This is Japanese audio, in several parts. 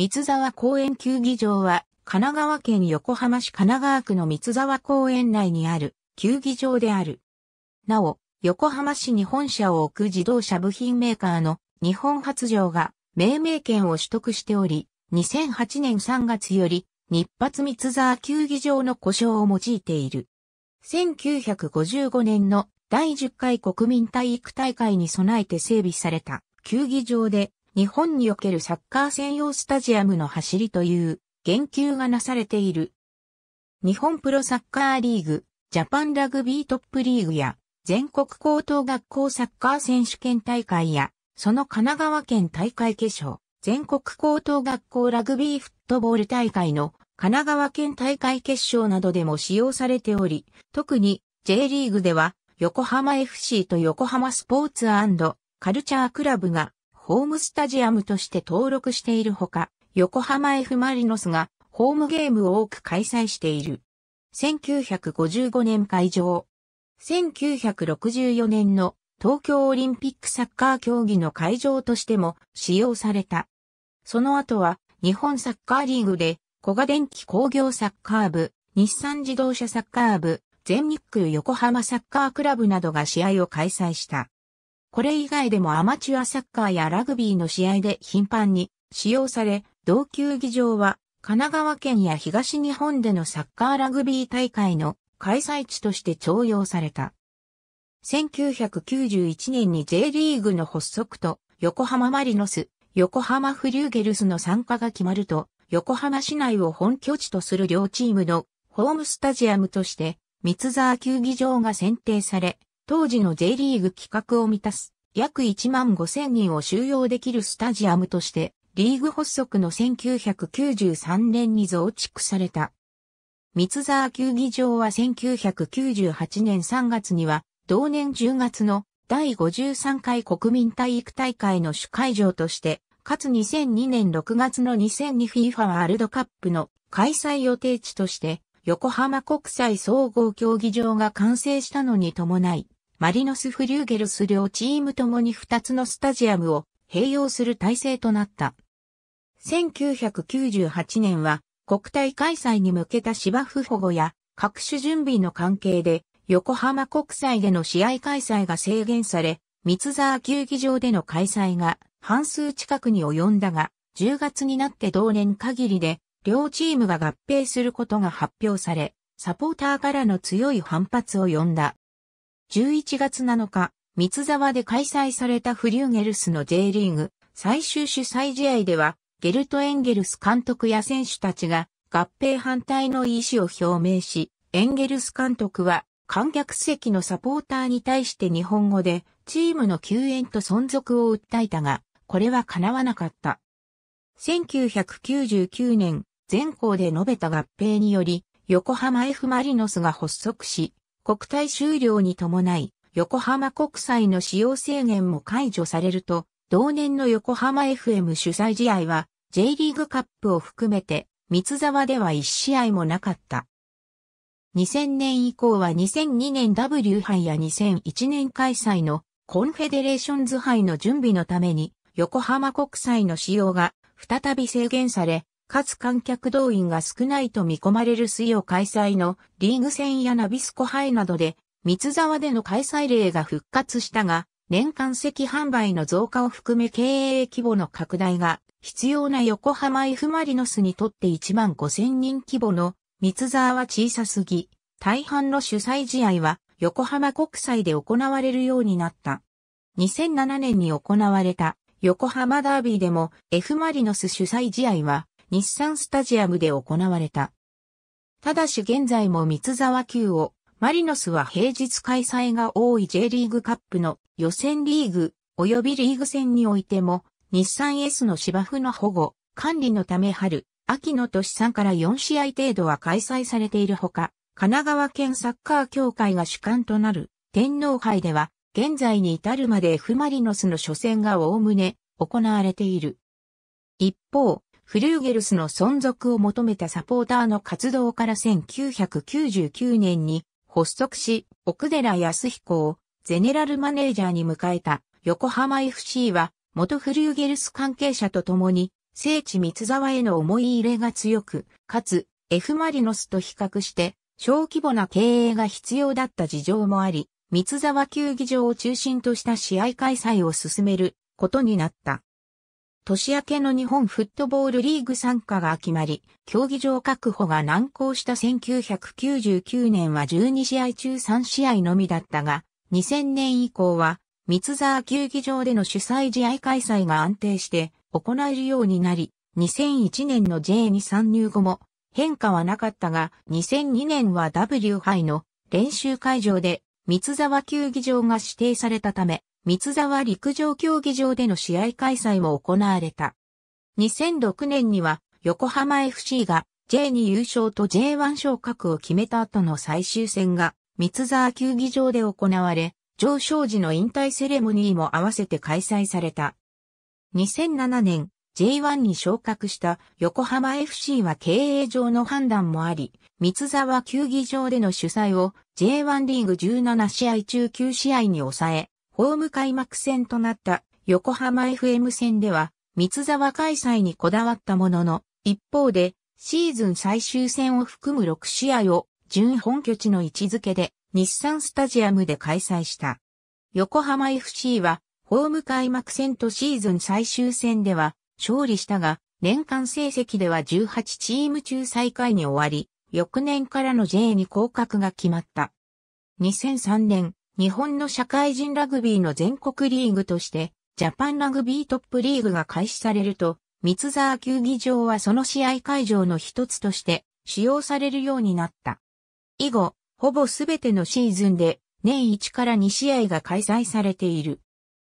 三沢公園球技場は、神奈川県横浜市神奈川区の三沢公園内にある球技場である。なお、横浜市に本社を置く自動車部品メーカーの日本発情が命名権を取得しており、2008年3月より日発三沢球技場の故障を用いている。1955年の第10回国民体育大会に備えて整備された球技場で日本におけるサッカー専用スタジアムの走りという言及がなされている。日本プロサッカーリーグ、ジャパンラグビートップリーグや全国高等学校サッカー選手権大会やその神奈川県大会決勝、全国高等学校ラグビーフットボール大会の神奈川県大会決勝などでも使用されており、特に J リーグでは横浜 FC と横浜スポーツカルチャークラブがホームスタジアムとして登録しているほか、横浜 F・ マリノスがホームゲームを多く開催している。1955年会場。1964年の東京オリンピックサッカー競技の会場としても使用された。その後は日本サッカーリーグで小賀電機工業サッカー部、日産自動車サッカー部、全日空横浜サッカークラブなどが試合を開催した。これ以外でもアマチュアサッカーやラグビーの試合で頻繁に使用され、同球技場は神奈川県や東日本でのサッカーラグビー大会の開催地として徴用された。1991年に J リーグの発足と横浜マリノス、横浜フリューゲルスの参加が決まると、横浜市内を本拠地とする両チームのホームスタジアムとして、三沢球技場が選定され、当時の J リーグ規格を満たす約1万5千人を収容できるスタジアムとして、リーグ発足の1993年に増築された。三沢球技場は1998年3月には、同年10月の第53回国民体育大会の主会場として、かつ2002年6月の 2002FIFA ワールドカップの開催予定地として、横浜国際総合競技場が完成したのに伴い、マリノス・フリューゲルス両チームともに2つのスタジアムを併用する体制となった。1998年は国体開催に向けた芝生保護や各種準備の関係で横浜国際での試合開催が制限され、三沢球技場での開催が半数近くに及んだが、10月になって同年限りで両チームが合併することが発表され、サポーターからの強い反発を呼んだ。11月7日、三沢で開催されたフリューゲルスの J リーグ最終主催試合では、ゲルト・エンゲルス監督や選手たちが合併反対の意思を表明し、エンゲルス監督は観客席のサポーターに対して日本語でチームの救援と存続を訴えたが、これは叶わなかった。1999年、全校で述べた合併により、横浜 F・ マリノスが発足し、国体終了に伴い、横浜国際の使用制限も解除されると、同年の横浜 FM 主催試合は、J リーグカップを含めて、三沢では1試合もなかった。2000年以降は2002年 W 杯や2001年開催のコンフェデレーションズ杯の準備のために横浜国際の使用が再び制限され、かつ観客動員が少ないと見込まれる水曜開催のリーグ戦やナビスコ杯などで、三沢での開催例が復活したが、年間席販売の増加を含め経営規模の拡大が必要な横浜 F マリノスにとって1万5000人規模の三沢は小さすぎ、大半の主催試合は横浜国際で行われるようになった。2007年に行われた横浜ダービーでも F マリノス主催試合は日産スタジアムで行われた。ただし現在も三沢級を、マリノスは平日開催が多い J リーグカップの予選リーグ及びリーグ戦においても、日産 S の芝生の保護、管理のため春、秋の都市産から4試合程度は開催されているほか、神奈川県サッカー協会が主幹となる天皇杯では、現在に至るまで F マリノスの初戦がおおむね行われている。一方、フリューゲルスの存続を求めたサポーターの活動から1999年に発足し、奥寺康彦をゼネラルマネージャーに迎えた横浜 FC は元フリューゲルス関係者と共に聖地三沢への思い入れが強く、かつ F マリノスと比較して小規模な経営が必要だった事情もあり、三沢球技場を中心とした試合開催を進めることになった。年明けの日本フットボールリーグ参加が決まり、競技場確保が難航した1999年は12試合中3試合のみだったが、2000年以降は、三沢球技場での主催試合開催が安定して行えるようになり、2001年の J に参入後も変化はなかったが、2002年は W 杯の練習会場で三沢球技場が指定されたため、三沢陸上競技場での試合開催も行われた。2006年には横浜 FC が J2 優勝と J1 昇格を決めた後の最終戦が三沢球技場で行われ、上昇時の引退セレモニーも合わせて開催された。2007年 J1 に昇格した横浜 FC は経営上の判断もあり、三沢球技場での主催を J1 リーグ17試合中9試合に抑え、ホーム開幕戦となった横浜 FM 戦では、三沢開催にこだわったものの、一方で、シーズン最終戦を含む6試合を、準本拠地の位置づけで、日産スタジアムで開催した。横浜 FC は、ホーム開幕戦とシーズン最終戦では、勝利したが、年間成績では18チーム中最下位に終わり、翌年からの J に降格が決まった。2003年、日本の社会人ラグビーの全国リーグとして、ジャパンラグビートップリーグが開始されると、三沢球技場はその試合会場の一つとして使用されるようになった。以後、ほぼすべてのシーズンで年1から2試合が開催されている。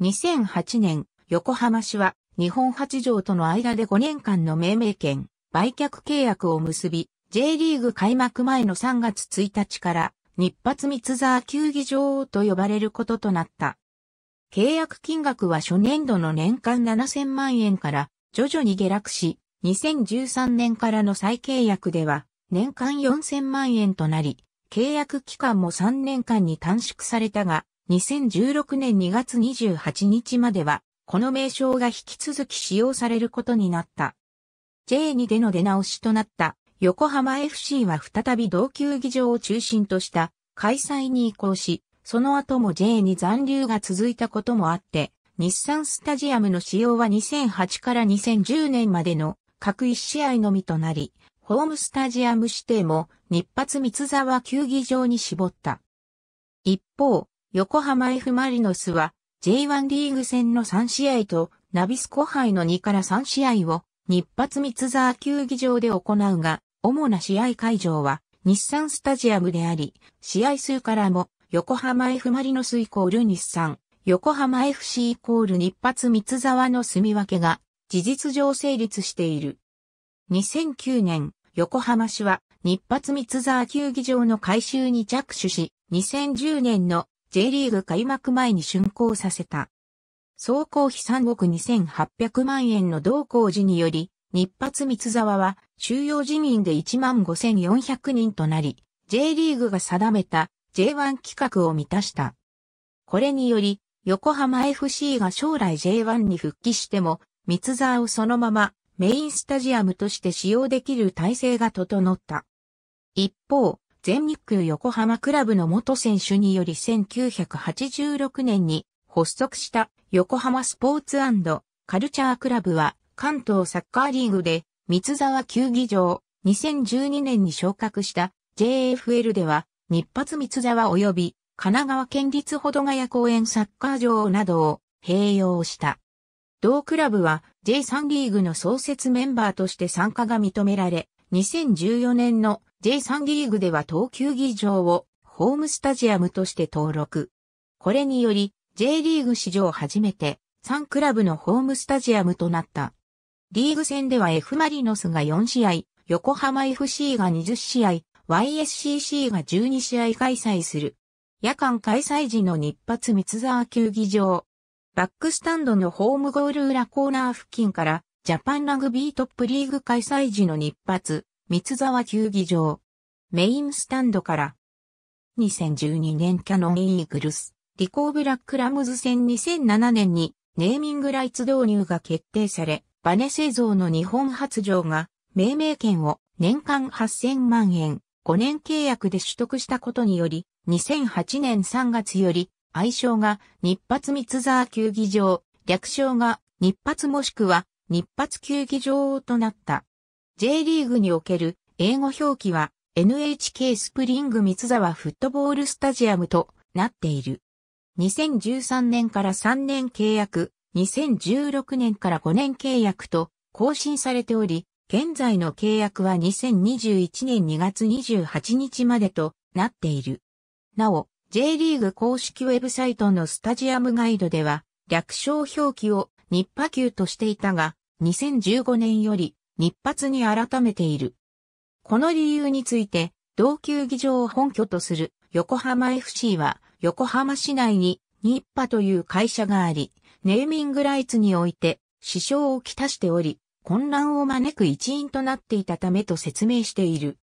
2008年、横浜市は日本八条との間で5年間の命名権、売却契約を結び、J リーグ開幕前の3月1日から日発三沢球技場王と呼ばれることとなった。契約金額は初年度の年間7000万円から徐々に下落し、2013年からの再契約では年間4000万円となり、契約期間も3年間に短縮されたが、2016年2月28日までは、この名称が引き続き使用されることになった。J2 での出直しとなった横浜 FC は再び同球技場を中心とした開催に移行し、その後も J に残留が続いたこともあって、日産スタジアムの使用は2008から2010年までの各1試合のみとなり、ホームスタジアム指定も日発三沢球技場に絞った。一方、横浜 F マリノスは J1 リーグ戦の3試合とナビスコ杯の2から3試合を日発三沢球技場で行うが、主な試合会場は日産スタジアムであり、試合数からも横浜 F マリノスイコール日産、横浜 FC イコール日発三沢の住み分けが事実上成立している。2009年、横浜市は日発三沢球技場の改修に着手し、2010年の J リーグ開幕前に竣工させた。総工費3億2800万円の同工事により、日発三沢は収容人員で15,400人となり、J リーグが定めた J1 企画を満たした。これにより、横浜 FC が将来 J1 に復帰しても、三沢をそのままメインスタジアムとして使用できる体制が整った。一方、全日空横浜クラブの元選手により1986年に発足した横浜スポーツカルチャークラブは関東サッカーリーグで、三沢球技場、2012年に昇格した JFL では、日発三沢及び神奈川県立保土ヶ谷公園サッカー場などを併用した。同クラブは J3 リーグの創設メンバーとして参加が認められ、2014年の J3 リーグでは東球技場をホームスタジアムとして登録。これにより J リーグ史上初めて3クラブのホームスタジアムとなった。リーグ戦では F マリノスが4試合、横浜 FC が20試合、YSCC が12試合開催する。夜間開催時の日発三沢球技場。バックスタンドのホームゴール裏コーナー付近から、ジャパンラグビートップリーグ開催時の日発、三沢球技場。メインスタンドから。2012年キャノンイーグルス、リコーブラックラムズ戦2007年にネーミングライツ導入が決定され、バネ製造の日本発情が命名権を年間8000万円5年契約で取得したことにより2008年3月より愛称が日発三沢球技場、略称が日発もしくは日発球技場となった。J リーグにおける英語表記は NHK スプリング三沢フットボールスタジアムとなっている。2013年から3年契約、2016年から5年契約と更新されており、現在の契約は2021年2月28日までとなっている。なお、J リーグ公式ウェブサイトのスタジアムガイドでは、略称表記を日波球としていたが、2015年より日発に改めている。この理由について、同球技場を本拠とする横浜 FC は、横浜市内に日波という会社があり、ネーミングライツにおいて、支障をきたしており、混乱を招く一因となっていたためと説明している。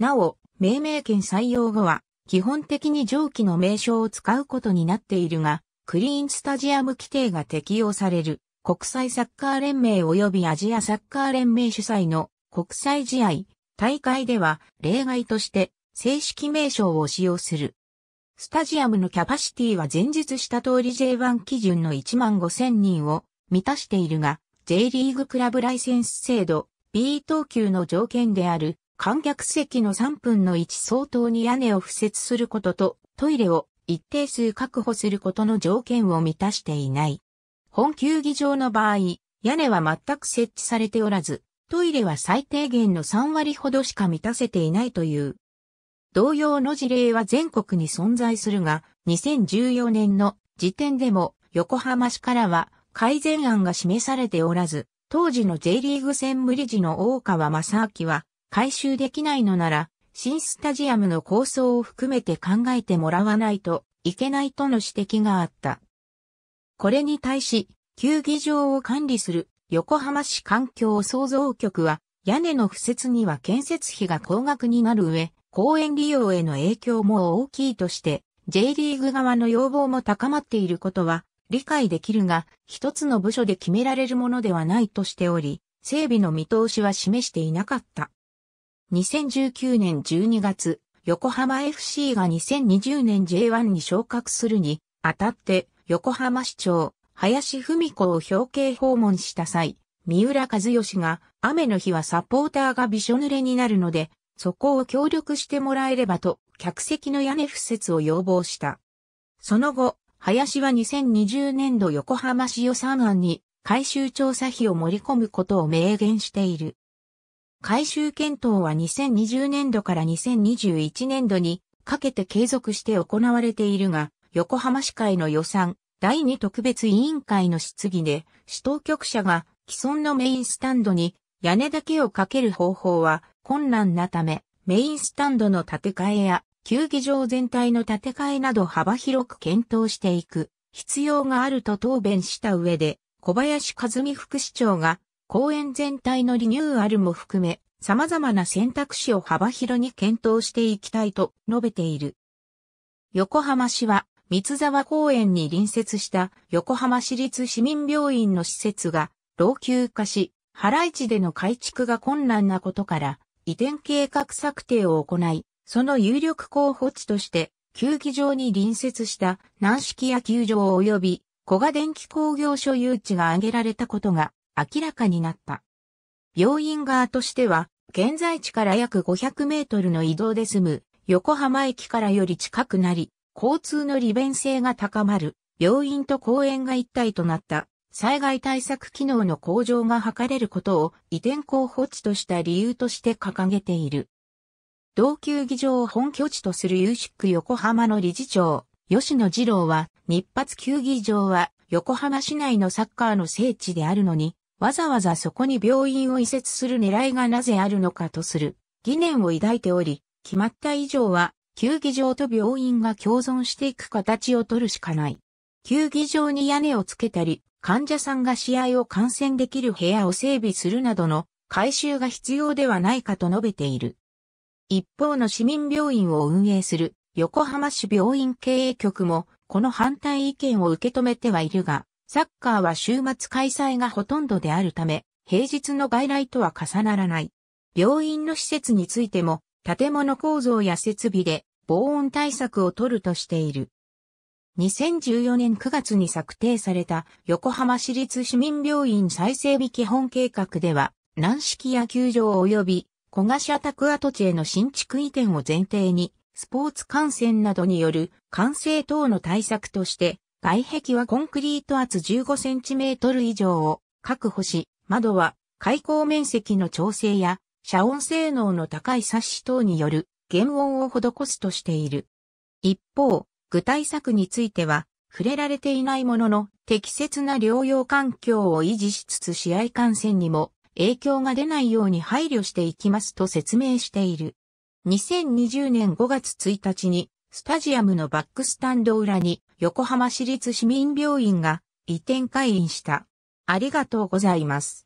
なお、命名権採用後は、基本的に上記の名称を使うことになっているが、クリーンスタジアム規定が適用される国際サッカー連盟及びアジアサッカー連盟主催の国際試合、大会では例外として正式名称を使用する。スタジアムのキャパシティは前述した通り J1 基準の1万5000人を満たしているが、J リーグクラブライセンス制度、B 等級の条件である観客席の3分の1相当に屋根を付設することとトイレを一定数確保することの条件を満たしていない。本球技場の場合、屋根は全く設置されておらず、トイレは最低限の3割ほどしか満たせていないという同様の事例は全国に存在するが、2014年の時点でも横浜市からは改善案が示されておらず、当時の J リーグ専務理事の大川正明は、回収できないのなら、新スタジアムの構想を含めて考えてもらわないといけないとの指摘があった。これに対し、球技場を管理する横浜市環境創造局は、屋根の敷設には建設費が高額になる上、公園利用への影響も大きいとして、J リーグ側の要望も高まっていることは理解できるが、一つの部署で決められるものではないとしており、整備の見通しは示していなかった。2019年12月、横浜 FC が2020年 J1 に昇格するに、あたって横浜市長、林文子を表敬訪問した際、三浦和義が雨の日はサポーターがびしょ濡れになるのでそこを協力してもらえればと、客席の屋根敷設を要望した。その後、林は2020年度横浜市予算案に改修調査費を盛り込むことを明言している。改修検討は2020年度から2021年度にかけて継続して行われているが、横浜市会の予算第2特別委員会の質疑で、市当局者が既存のメインスタンドに屋根だけをかける方法は困難なため、メインスタンドの建て替えや、球技場全体の建て替えなど幅広く検討していく必要があると答弁した上で、小林和美副市長が公園全体のリニューアルも含め、様々な選択肢を幅広に検討していきたいと述べている。横浜市は、三沢公園に隣接した横浜市立市民病院の施設が老朽化し、原市での改築が困難なことから、移転計画策定を行い、その有力候補地として、球技場に隣接した軟式野球場及び小賀電気工業所有地が挙げられたことが明らかになった。病院側としては、現在地から約500メートルの移動で済む横浜駅からより近くなり、交通の利便性が高まる病院と公園が一体となった災害対策機能の向上が図れることを移転候補地とした理由として掲げている。同球技場を本拠地とするユーシック横浜の理事長、吉野二郎は、日発球技場は横浜市内のサッカーの聖地であるのに、わざわざそこに病院を移設する狙いがなぜあるのかとする疑念を抱いており、決まった以上は、球技場と病院が共存していく形を取るしかない。球技場に屋根をつけたり、患者さんが試合を観戦できる部屋を整備するなどの改修が必要ではないかと述べている。一方の市民病院を運営する横浜市病院経営局もこの反対意見を受け止めてはいるが、サッカーは週末開催がほとんどであるため、平日の外来とは重ならない。病院の施設についても、建物構造や設備で防音対策を取るとしている。2014年9月に策定された横浜市立市民病院再整備基本計画では、軟式野球場及び小賀宅跡地への新築移転を前提に、スポーツ観戦などによる完成等の対策として、外壁はコンクリート厚15センチメートル以上を確保し、窓は開口面積の調整や遮音性能の高い冊子等による減音を施すとしている。一方、具体策については、触れられていないものの、適切な療養環境を維持しつつ試合観戦にも影響が出ないように配慮していきますと説明している。2020年5月1日に、スタジアムのバックスタンド裏に横浜市立市民病院が移転開院した。ありがとうございます。